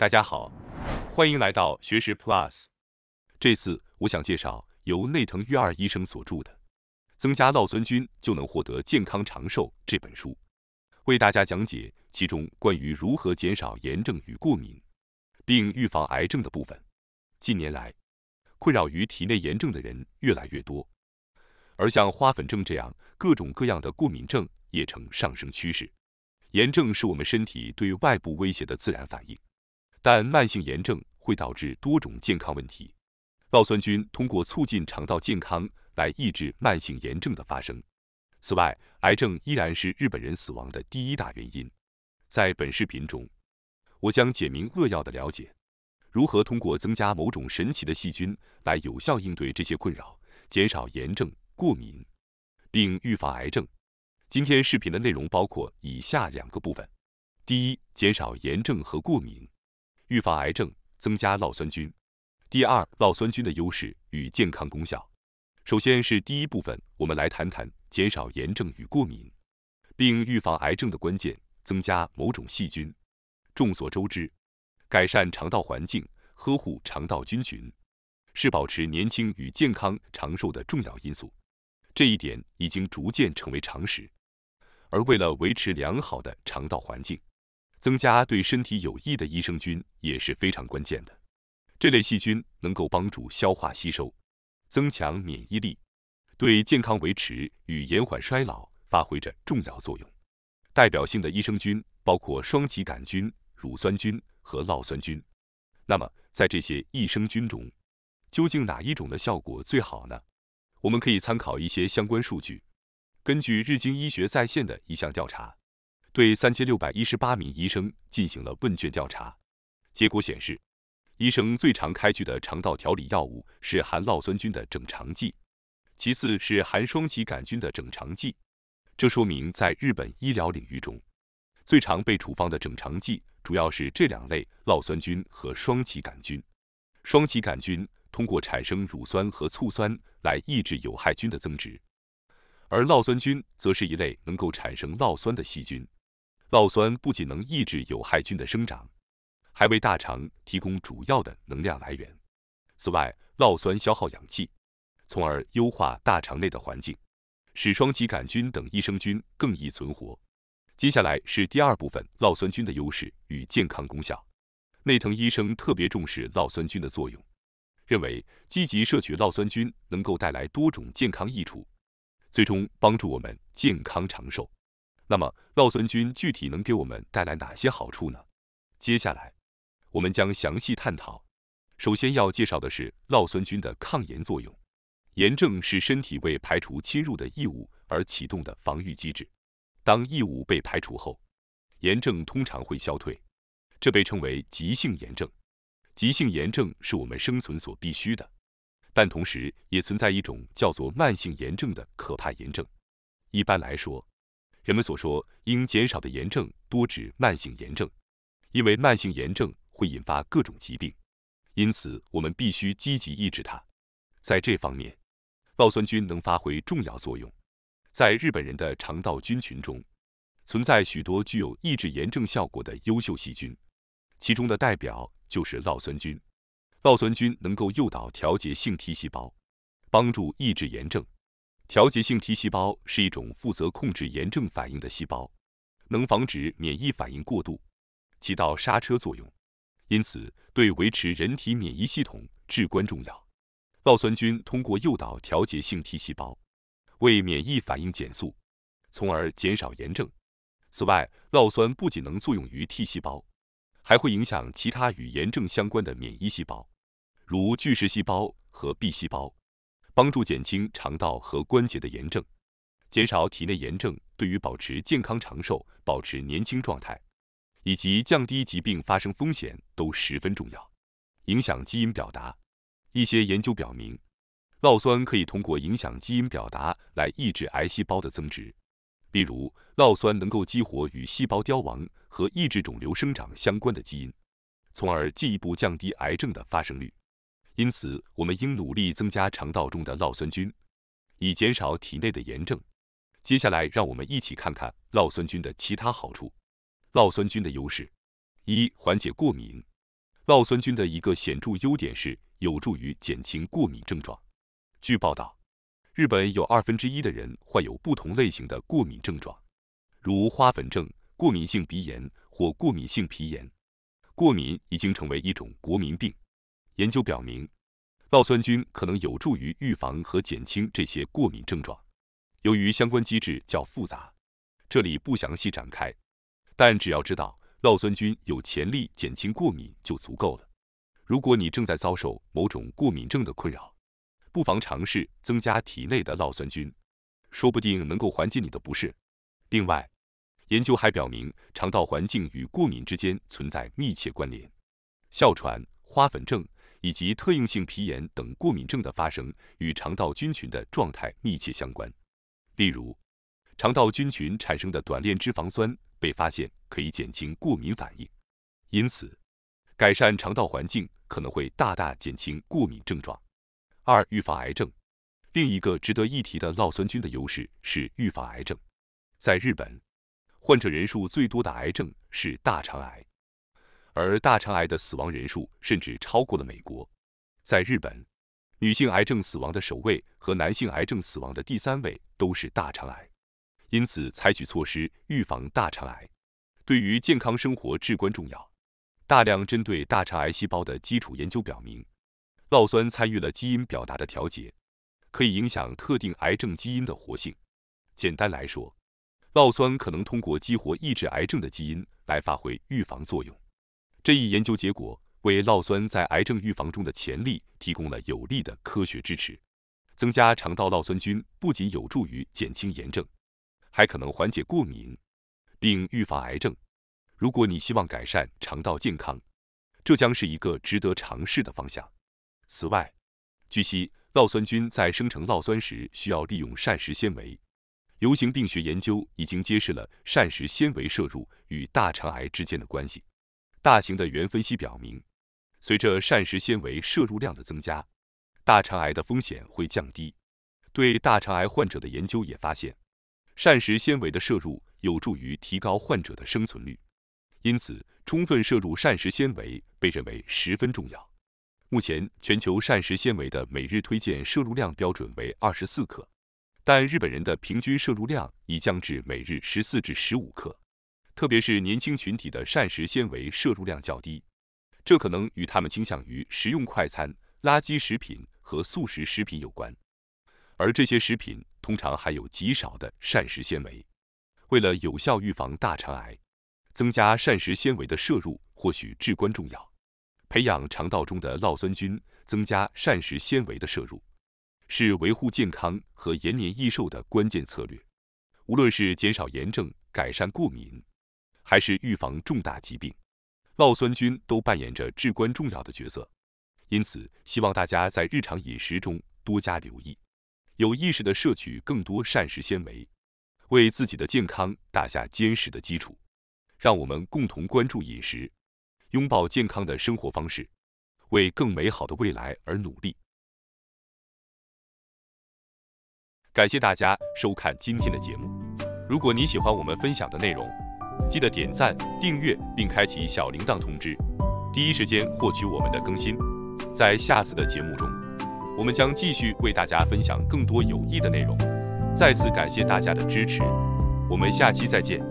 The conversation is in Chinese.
大家好，欢迎来到学识 Plus。这次我想介绍由内藤裕二医生所著的《增加酪酸菌就能获得健康长寿》这本书，为大家讲解其中关于如何减少炎症与过敏，并预防癌症的部分。近年来，困扰于体内炎症的人越来越多，而像花粉症这样各种各样的过敏症也呈上升趋势。炎症是我们身体对外部威胁的自然反应。但慢性炎症会导致多种健康问题。酪酸菌通过促进肠道健康来抑制慢性炎症的发生。此外，癌症依然是日本人死亡的第一大原因。在本视频中，我将简明扼要的了解如何通过增加某种神奇的细菌来有效应对这些困扰，减少炎症、过敏，并预防癌症。今天视频的内容包括以下两个部分：第一，减少炎症和过敏。预防癌症，增加酪酸菌。第二，酪酸菌的优势与健康功效。首先是第一部分，我们来谈谈减少炎症与过敏，并预防癌症的关键，增加某种细菌。众所周知，改善肠道环境，呵护肠道菌群，是保持年轻与健康、长寿的重要因素。这一点已经逐渐成为常识。而为了维持良好的肠道环境，增加对身体有益的益生菌也是非常关键的，这类细菌能够帮助消化吸收，增强免疫力，对健康维持与延缓衰老发挥着重要作用。代表性的益生菌包括双歧杆菌、乳酸菌和酪酸菌。那么在这些益生菌中，究竟哪一种的效果最好呢？我们可以参考一些相关数据。根据日经医学在线的一项调查。对三千六百一十八名医生进行了问卷调查，结果显示，医生最常开具的肠道调理药物是含酪酸菌的整肠剂，其次是含双歧杆菌的整肠剂。这说明在日本医疗领域中，最常被处方的整肠剂主要是这两类酪酸菌和双歧杆菌。双歧杆菌通过产生乳酸和醋酸来抑制有害菌的增殖，而酪酸菌则是一类能够产生酪酸的细菌。酪酸不仅能抑制有害菌的生长，还为大肠提供主要的能量来源。此外，酪酸消耗氧气，从而优化大肠内的环境，使双歧杆菌等益生菌更易存活。接下来是第二部分，酪酸菌的优势与健康功效。内藤医生特别重视酪酸菌的作用，认为积极摄取酪酸菌能够带来多种健康益处，最终帮助我们健康长寿。那么，酪酸菌具体能给我们带来哪些好处呢？接下来，我们将详细探讨。首先要介绍的是酪酸菌的抗炎作用。炎症是身体为排除侵入的异物而启动的防御机制。当异物被排除后，炎症通常会消退，这被称为急性炎症。急性炎症是我们生存所必须的，但同时也存在一种叫做慢性炎症的可怕炎症。一般来说，人们所说应减少的炎症，多指慢性炎症，因为慢性炎症会引发各种疾病，因此我们必须积极抑制它。在这方面，酪酸菌能发挥重要作用。在日本人的肠道菌群中，存在许多具有抑制炎症效果的优秀细菌，其中的代表就是酪酸菌。酪酸菌能够诱导调节性 T 细胞，帮助抑制炎症。调节性 T 细胞是一种负责控制炎症反应的细胞，能防止免疫反应过度，起到刹车作用，因此对维持人体免疫系统至关重要。酪酸菌通过诱导调节性 T 细胞，为免疫反应减速，从而减少炎症。此外，酪酸不仅能作用于 T 细胞，还会影响其他与炎症相关的免疫细胞，如巨噬细胞和 B 细胞。帮助减轻肠道和关节的炎症，减少体内炎症，对于保持健康长寿、保持年轻状态，以及降低疾病发生风险都十分重要。影响基因表达，一些研究表明，酪酸可以通过影响基因表达来抑制癌细胞的增殖。例如，酪酸能够激活与细胞凋亡和抑制肿瘤生长相关的基因，从而进一步降低癌症的发生率。因此，我们应努力增加肠道中的酪酸菌，以减少体内的炎症。接下来，让我们一起看看酪酸菌的其他好处。酪酸菌的优势：一、缓解过敏。酪酸菌的一个显著优点是有助于减轻过敏症状。据报道，日本有二分之一的人患有不同类型的过敏症状，如花粉症、过敏性鼻炎或过敏性皮炎。过敏已经成为一种国民病。研究表明，酪酸菌可能有助于预防和减轻这些过敏症状。由于相关机制较复杂，这里不详细展开。但只要知道酪酸菌有潜力减轻过敏就足够了。如果你正在遭受某种过敏症的困扰，不妨尝试增加体内的酪酸菌，说不定能够缓解你的不适。另外，研究还表明，肠道环境与过敏之间存在密切关联，哮喘、花粉症。以及特应性皮炎等过敏症的发生与肠道菌群的状态密切相关。例如，肠道菌群产生的短链脂肪酸被发现可以减轻过敏反应，因此改善肠道环境可能会大大减轻过敏症状。二、预防癌症。另一个值得一提的酪酸菌的优势是预防癌症。在日本，患者人数最多的癌症是大肠癌。而大肠癌的死亡人数甚至超过了美国。在日本，女性癌症死亡的首位和男性癌症死亡的第三位都是大肠癌。因此，采取措施预防大肠癌对于健康生活至关重要。大量针对大肠癌细胞的基础研究表明，酪酸参与了基因表达的调节，可以影响特定癌症基因的活性。简单来说，酪酸可能通过激活抑制癌症的基因来发挥预防作用。这一研究结果为酪酸在癌症预防中的潜力提供了有力的科学支持。增加肠道酪酸菌不仅有助于减轻炎症，还可能缓解过敏并预防癌症。如果你希望改善肠道健康，这将是一个值得尝试的方向。此外，据悉，酪酸菌在生成酪酸时需要利用膳食纤维。流行病学研究已经揭示了膳食纤维摄入与大肠癌之间的关系。大型的原分析表明，随着膳食纤维摄入量的增加，大肠癌的风险会降低。对大肠癌患者的研究也发现，膳食纤维的摄入有助于提高患者的生存率。因此，充分摄入膳食纤维被认为十分重要。目前，全球膳食纤维的每日推荐摄入量标准为二十四克，但日本人的平均摄入量已降至每日十四至十五克。特别是年轻群体的膳食纤维摄入量较低，这可能与他们倾向于食用快餐、垃圾食品和速食食品有关，而这些食品通常含有极少的膳食纤维。为了有效预防大肠癌，增加膳食纤维的摄入或许至关重要。培养肠道中的酪酸菌，增加膳食纤维的摄入，是维护健康和延年益寿的关键策略。无论是减少炎症、改善过敏。还是预防重大疾病，酪酸菌都扮演着至关重要的角色，因此希望大家在日常饮食中多加留意，有意识地摄取更多膳食纤维，为自己的健康打下坚实的基础。让我们共同关注饮食，拥抱健康的生活方式，为更美好的未来而努力。感谢大家收看今天的节目。如果你喜欢我们分享的内容，记得点赞、订阅并开启小铃铛通知，第一时间获取我们的更新。在下次的节目中，我们将继续为大家分享更多有益的内容。再次感谢大家的支持，我们下期再见。